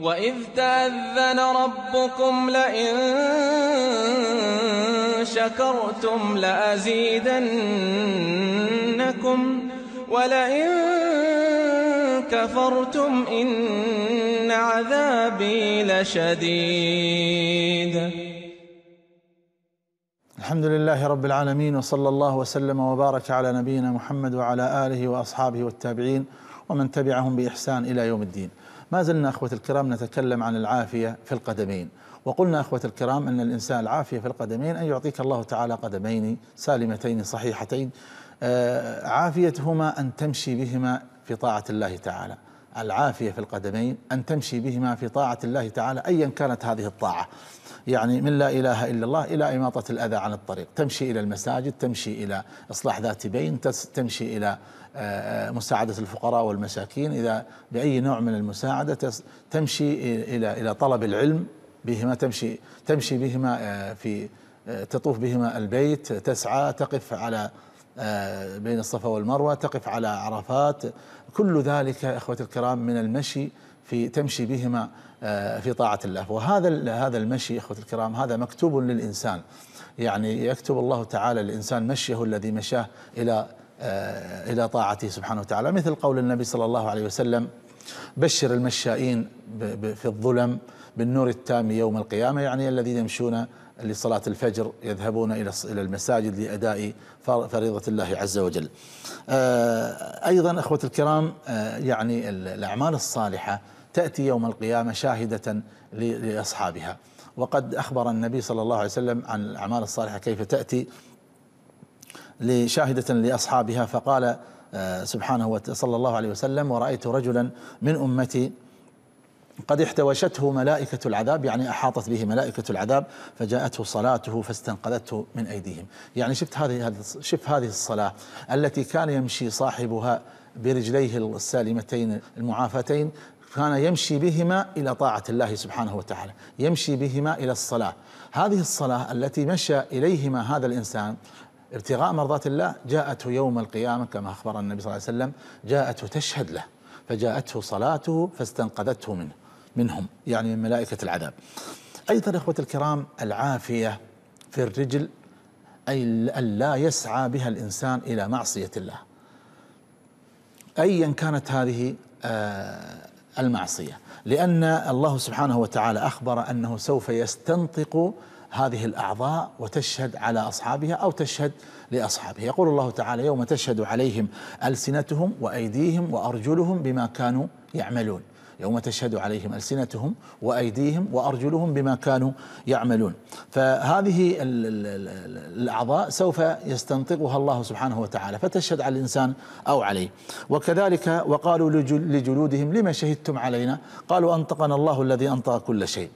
وَإِذْ تَأَذَّنَ رَبُّكُمْ لَئِن شَكَرْتُمْ لَأَزِيدَنَّكُمْ وَلَئِن كَفَرْتُمْ إِنَّ عَذَابِي لَشَدِيدٌ الحمد لله رب العالمين وصلى الله وسلم وبارك على نبينا محمد وعلى آله وأصحابه والتابعين ومن تبعهم بإحسان إلى يوم الدين ما زلنا أخوة الكرام نتكلم عن العافية في القدمين وقلنا أخوة الكرام أن الإنسان العافية في القدمين أن يعطيك الله تعالى قدمين سالمتين صحيحتين آه، عافيتهما أن تمشي بهما في طاعة الله تعالى العافية في القدمين أن تمشي بهما في طاعة الله تعالى أيا كانت هذه الطاعة يعني من لا إله إلا الله إلى إماطة الأذى عن الطريق تمشي إلى المساجد تمشي إلى إصلاح ذات بين تمشي إلى آه، آه، مساعدة الفقراء والمساكين إذا بأي نوع من المساعدة تمشي إلى إلى طلب العلم بهما تمشي تمشي بهما آه، في تطوف بهما البيت تسعى تقف على آه، بين الصفا والمروة تقف على عرفات كل ذلك أخوتي الكرام من المشي في تمشي بهما آه، في طاعة الله وهذا هذا المشي أخوتي الكرام هذا مكتوب للإنسان يعني يكتب الله تعالى للإنسان مشيه الذي مشاه إلى آه، إلى طاعته سبحانه وتعالى مثل قول النبي صلى الله عليه وسلم بشر المشائين في الظلم بالنور التام يوم القيامة يعني الذين يمشون لصلاة الفجر يذهبون إلى إلى المساجد لأداء فريضة الله عز وجل آه، أيضا أخوة الكرام آه، يعني الأعمال الصالحة تأتي يوم القيامة شاهدة لأصحابها وقد أخبر النبي صلى الله عليه وسلم عن الأعمال الصالحة كيف تأتي لشاهدة لأصحابها فقال آه، سبحانه صلى الله عليه وسلم ورأيت رجلا من أمتي قد احتوشته ملائكة العذاب يعني أحاطت به ملائكة العذاب فجاءته صلاته فاستنقذته من أيديهم يعني شفت هذه شف هذه الصلاة التي كان يمشي صاحبها برجليه السالمتين المعافتين كان يمشي بهما إلى طاعة الله سبحانه وتعالى يمشي بهما إلى الصلاة هذه الصلاة التي مشى إليهما هذا الإنسان ابتغاء مرضات الله جاءته يوم القيامة كما أخبر النبي صلى الله عليه وسلم جاءته تشهد له فجاءته صلاته فاستنقذته منه منهم يعني من ملائكة العذاب أيضا إخوة الكرام العافية في الرجل أي أن لا يسعى بها الإنسان إلى معصية الله أيا كانت هذه آه، المعصية لأن الله سبحانه وتعالى أخبر أنه سوف يستنطق هذه الأعضاء وتشهد على أصحابها أو تشهد لأصحابها يقول الله تعالى يوم تشهد عليهم ألسنتهم وأيديهم وأرجلهم بما كانوا يعملون يوم تشهد عليهم ألسنتهم وأيديهم وأرجلهم بما كانوا يعملون فهذه الأعضاء سوف يستنطقها الله سبحانه وتعالى فتشهد على الإنسان أو عليه وكذلك وقالوا لجلودهم لما شهدتم علينا قالوا أنطقنا الله الذي أنطق كل شيء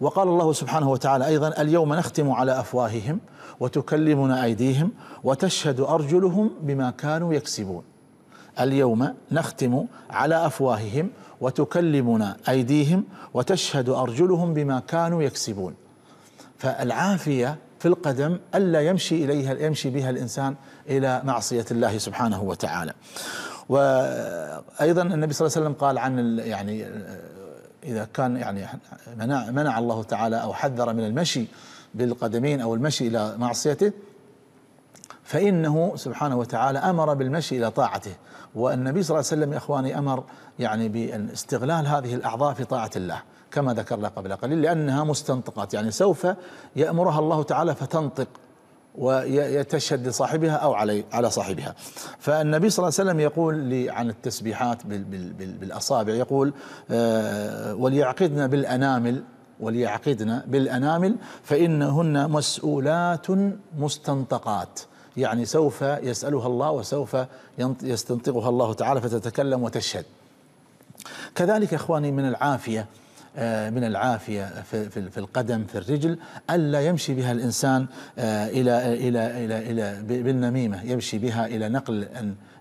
وقال الله سبحانه وتعالى ايضا اليوم نختم على افواههم وتكلمنا ايديهم وتشهد ارجلهم بما كانوا يكسبون اليوم نختم على افواههم وتكلمنا ايديهم وتشهد ارجلهم بما كانوا يكسبون فالعافيه في القدم الا يمشي اليها يمشي بها الانسان الى معصيه الله سبحانه وتعالى. وايضا النبي صلى الله عليه وسلم قال عن يعني اذا كان يعني منع منع الله تعالى او حذر من المشي بالقدمين او المشي الى معصيته فإنه سبحانه وتعالى أمر بالمشي إلى طاعته والنبي صلى الله عليه وسلم يا إخواني أمر يعني باستغلال هذه الأعضاء في طاعة الله كما ذكرنا قبل قليل لأنها مستنطقات يعني سوف يأمرها الله تعالى فتنطق ويتشهد لصاحبها او علي على صاحبها. فالنبي صلى الله عليه وسلم يقول عن التسبيحات بالاصابع يقول آه، وليعقدن بالانامل وليعقدن بالانامل فانهن مسؤولات مستنطقات يعني سوف يسألها الله وسوف يستنطقها الله تعالى فتتكلم وتشهد كذلك إخواني من العافية آه، من العافية في القدم في الرجل ألا يمشي بها الإنسان آه، إلى إلى إلى إلى بالنميمة يمشي بها إلى نقل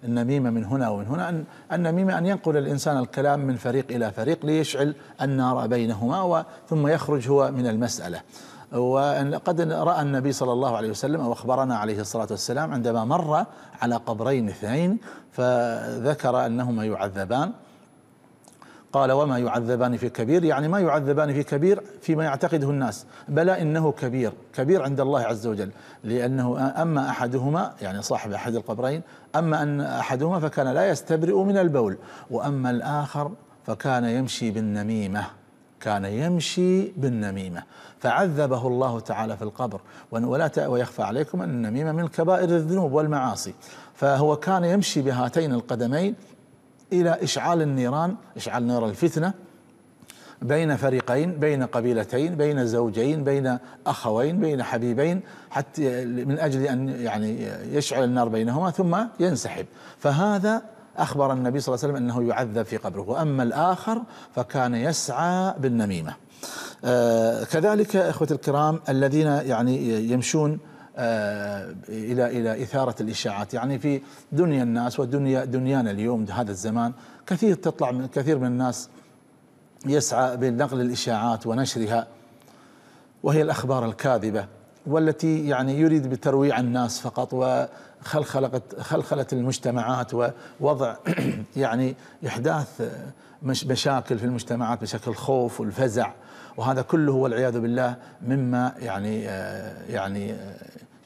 النميمة من هنا ومن هنا النميمة أن ينقل الإنسان الكلام من فريق إلى فريق ليشعل النار بينهما ثم يخرج هو من المسألة وقد رأى النبي صلى الله عليه وسلم أو أخبرنا عليه الصلاة والسلام عندما مر على قبرين اثنين فذكر أنهما يعذبان قال وما يعذبان في كبير يعني ما يعذبان في كبير فيما يعتقده الناس بلى انه كبير كبير عند الله عز وجل لانه اما احدهما يعني صاحب احد القبرين اما ان احدهما فكان لا يستبرئ من البول واما الاخر فكان يمشي بالنميمه كان يمشي بالنميمة فعذبه الله تعالى في القبر ولا ويخفى عليكم أن النميمة من كبائر الذنوب والمعاصي فهو كان يمشي بهاتين القدمين إلى إشعال النيران إشعال نار الفتنة بين فريقين بين قبيلتين بين زوجين بين اخوين بين حبيبين حتى من اجل ان يعني يشعل النار بينهما ثم ينسحب فهذا أخبر النبي صلى الله عليه وسلم أنه يعذب في قبره وأما الآخر فكان يسعى بالنميمة آه، كذلك إخوة الكرام الذين يعني يمشون آه، الى الى اثاره الاشاعات يعني في دنيا الناس ودنيا دنيانا اليوم هذا الزمان كثير تطلع من كثير من الناس يسعى بنقل الاشاعات ونشرها وهي الاخبار الكاذبه والتي يعني يريد بترويع الناس فقط خلخلت خلخلت المجتمعات ووضع يعني احداث آه، مشاكل في المجتمعات بشكل الخوف والفزع وهذا كله والعياذ بالله مما يعني آه، يعني آه،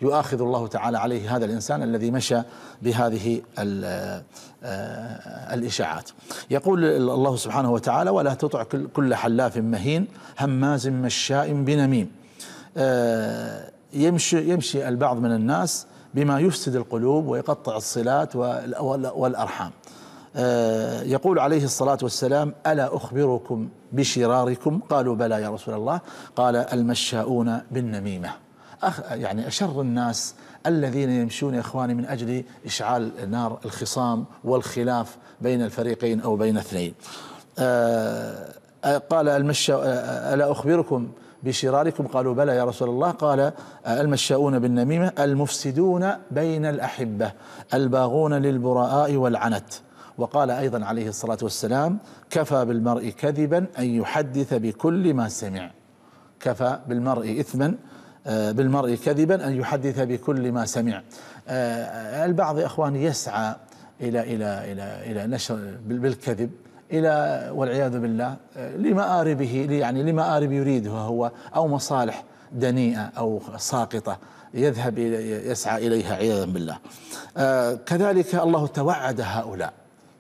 يؤاخذ الله تعالى عليه هذا الانسان الذي مشى بهذه الاشاعات. يقول الله سبحانه وتعالى: ولا تطع كل حلاف مهين هماز مشاء بنميم. يمشي يمشي البعض من الناس بما يفسد القلوب ويقطع الصلات والأرحام آه، يقول عليه الصلاة والسلام ألا أخبركم بشراركم قالوا بلى يا رسول الله قال المشاؤون بالنميمة أخ يعني أشر الناس الذين يمشون يا إخواني من أجل إشعال نار الخصام والخلاف بين الفريقين أو بين اثنين آه، قال المشا آه، ألا أخبركم بشراركم قالوا بلى يا رسول الله قال المشاؤون بالنميمة المفسدون بين الأحبة الباغون للبراء والعنت وقال أيضا عليه الصلاة والسلام كفى بالمرء كذبا أن يحدث بكل ما سمع كفى بالمرء إثما آه، بالمرء كذبا أن يحدث بكل ما سمع آه، البعض يا أخواني يسعى إلى إلى إلى إلى نشر بالكذب إلى والعياذ بالله لمآربه يعني لمآرب يريدها هو أو مصالح دنيئة أو ساقطة يذهب يسعى إليها عياذا بالله آه، كذلك الله توعد هؤلاء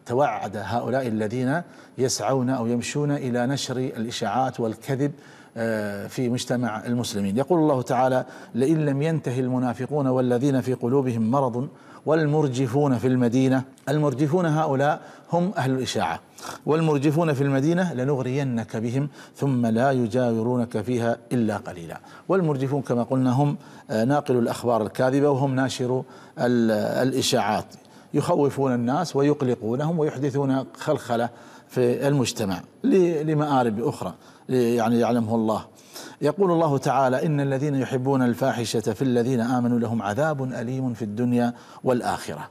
توعد هؤلاء الذين يسعون أو يمشون إلى نشر الإشاعات والكذب آه، في مجتمع المسلمين يقول الله تعالى لئن لم ينتهي المنافقون والذين في قلوبهم مرض والمرجفون في المدينة المرجفون هؤلاء هم أهل الإشاعة والمرجفون في المدينة لنغرينك بهم ثم لا يجاورونك فيها إلا قليلا والمرجفون كما قلنا هم آه، ناقل الأخبار الكاذبة وهم ناشر الإشاعات يخوفون الناس ويقلقونهم ويحدثون خلخلة في المجتمع لمآرب أخرى يعني يعلمه الله يقول الله تعالى إن الذين يحبون الفاحشة في الذين آمنوا لهم عذاب أليم في الدنيا والآخرة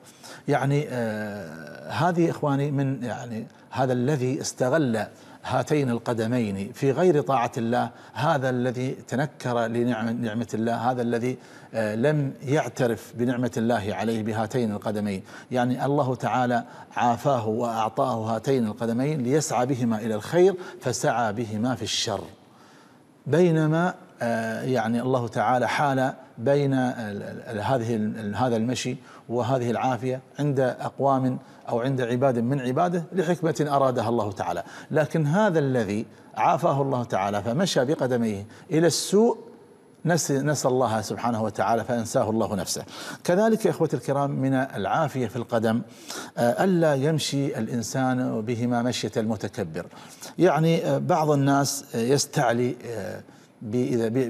يعني آه هذه إخواني من يعني هذا الذي استغل هاتين القدمين في غير طاعة الله هذا الذي تنكر لنعمة الله هذا الذي آه، لم يعترف بنعمة الله عليه بهاتين القدمين يعني الله تعالى عافاه وأعطاه هاتين القدمين ليسعى بهما إلى الخير فسعى بهما في الشر بينما آه، يعني الله تعالى حال بين هذه هذا المشي وهذه العافيه عند اقوام او عند عباد من عباده لحكمه ارادها الله تعالى، لكن هذا الذي عافاه الله تعالى فمشى بقدميه الى السوء نسى الله سبحانه وتعالى فأنساه الله نفسه كذلك يا إخوتي الكرام من العافية في القدم آه، ألا يمشي الإنسان بهما مشية المتكبر يعني آه، بعض الناس آه، يستعلي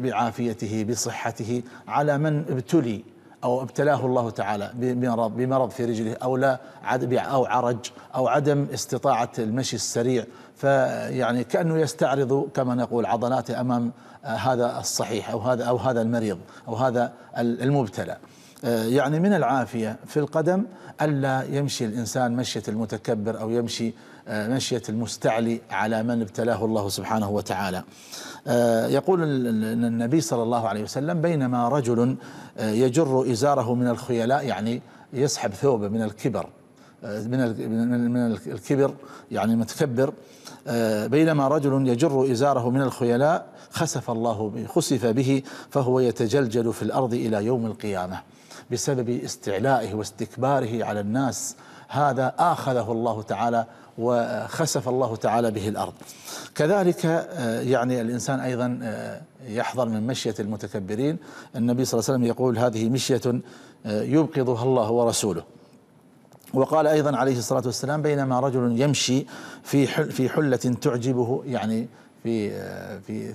بعافيته بصحته على من ابتلي أو ابتلاه الله تعالى بمرض, بمرض في رجله أو لا أو عرج أو عدم استطاعة المشي السريع فيعني كأنه يستعرض كما نقول عضلاته أمام هذا الصحيح أو هذا أو هذا المريض أو هذا المبتلى آه، يعني من العافية في القدم ألا يمشي الإنسان مشية المتكبر أو يمشي آه، مشية المستعلي على من ابتلاه الله سبحانه وتعالى آه، يقول النبي صلى الله عليه وسلم بينما رجل يجر إزاره من الخيلاء يعني يسحب ثوبه من الكبر من من الكبر يعني متكبر بينما رجل يجر ازاره من الخيلاء خسف الله به خسف به فهو يتجلجل في الارض الى يوم القيامه بسبب استعلائه واستكباره على الناس هذا آخذه الله تعالى وخسف الله تعالى به الأرض كذلك آه، يعني الإنسان أيضا آه، يحضر من مشية المتكبرين النبي صلى الله عليه وسلم يقول هذه مشية آه، يبقضها الله ورسوله وقال ايضا عليه الصلاه والسلام بينما رجل يمشي في في حله تعجبه يعني في في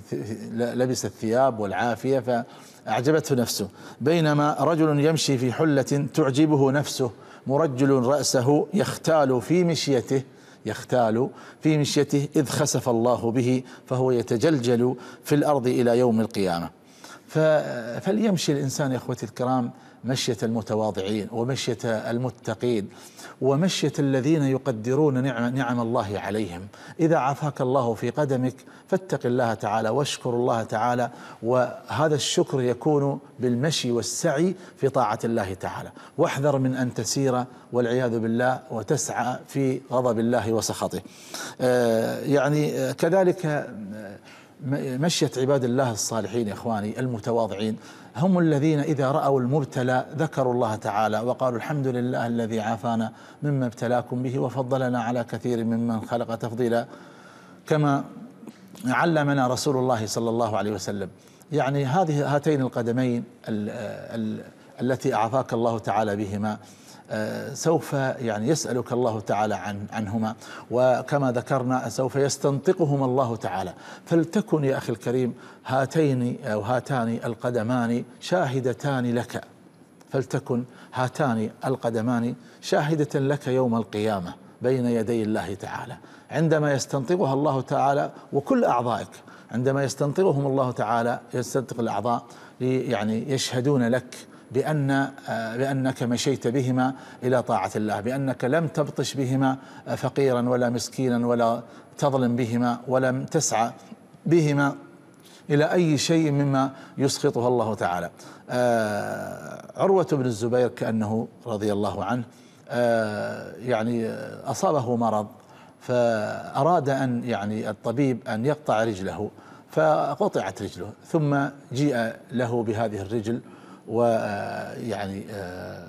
لبس الثياب والعافيه فاعجبته نفسه بينما رجل يمشي في حله تعجبه نفسه مرجل راسه يختال في مشيته يختال في مشيته اذ خسف الله به فهو يتجلجل في الارض الى يوم القيامه فليمشي الإنسان يا أخوتي الكرام مشية المتواضعين ومشية المتقين ومشية الذين يقدرون نعم, نعم الله عليهم إذا عافاك الله في قدمك فاتق الله تعالى واشكر الله تعالى وهذا الشكر يكون بالمشي والسعي في طاعة الله تعالى واحذر من أن تسير والعياذ بالله وتسعى في غضب الله وسخطه آه، يعني آه، كذلك آه، مشية عباد الله الصالحين يا إخواني المتواضعين هم الذين إذا رأوا المبتلى ذكروا الله تعالى وقالوا الحمد لله الذي عافانا مما ابتلاكم به وفضلنا على كثير ممن خلق تفضيلا كما علمنا رسول الله صلى الله عليه وسلم يعني هذه هاتين القدمين التي أعافاك الله تعالى بهما سوف يعني يسألك الله تعالى عن عنهما وكما ذكرنا سوف يستنطقهما الله تعالى فلتكن يا أخي الكريم هاتين أو هاتان القدمان شاهدتان لك فلتكن هاتان القدمان شاهدة لك يوم القيامة بين يدي الله تعالى عندما يستنطقها الله تعالى وكل أعضائك عندما يستنطقهم الله تعالى يستنطق الأعضاء يعني يشهدون لك بأن بأنك مشيت بهما إلى طاعة الله بأنك لم تبطش بهما فقيرا ولا مسكينا ولا تظلم بهما ولم تسعى بهما إلى أي شيء مما يسخطها الله تعالى آه، عروة بن الزبير كأنه رضي الله عنه آه، يعني أصابه مرض فأراد أن يعني الطبيب أن يقطع رجله فقطعت رجله ثم جيء له بهذه الرجل ويعني آه،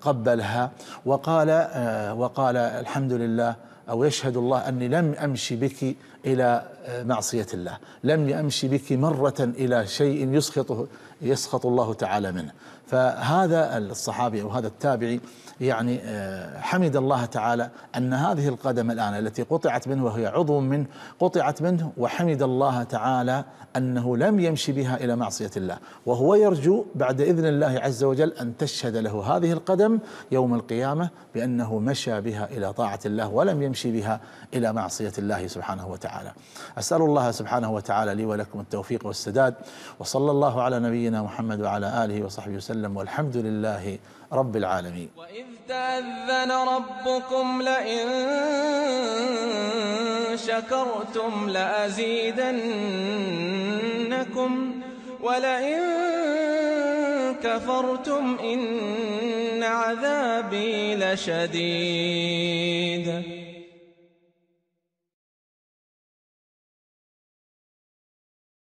قبلها وقال آه، وقال الحمد لله أو يشهد الله أني لم أمشي بك إلى آه، معصية الله لم أمشي بك مرة إلى شيء يسخط, يسخط الله تعالى منه فهذا الصحابي أو هذا التابعي يعني آه، حمد الله تعالى أن هذه القدم الآن التي قطعت منه وهي عضو منه قطعت منه وحمد الله تعالى أنه لم يمشي بها إلى معصية الله وهو يرجو بعد إذن الله عز وجل أن تشهد له هذه القدم يوم القيامة بأنه مشى بها إلى طاعة الله ولم يمشي بها إلى معصية الله سبحانه وتعالى أسأل الله سبحانه وتعالى لي ولكم التوفيق والسداد وصلى الله على نبينا محمد وعلى آله وصحبه وسلم وسلم والحمد لله رب العالمين وإذ تأذن ربكم لئن شكرتم لأزيدنكم ولئن كفرتم إن عذابي لشديد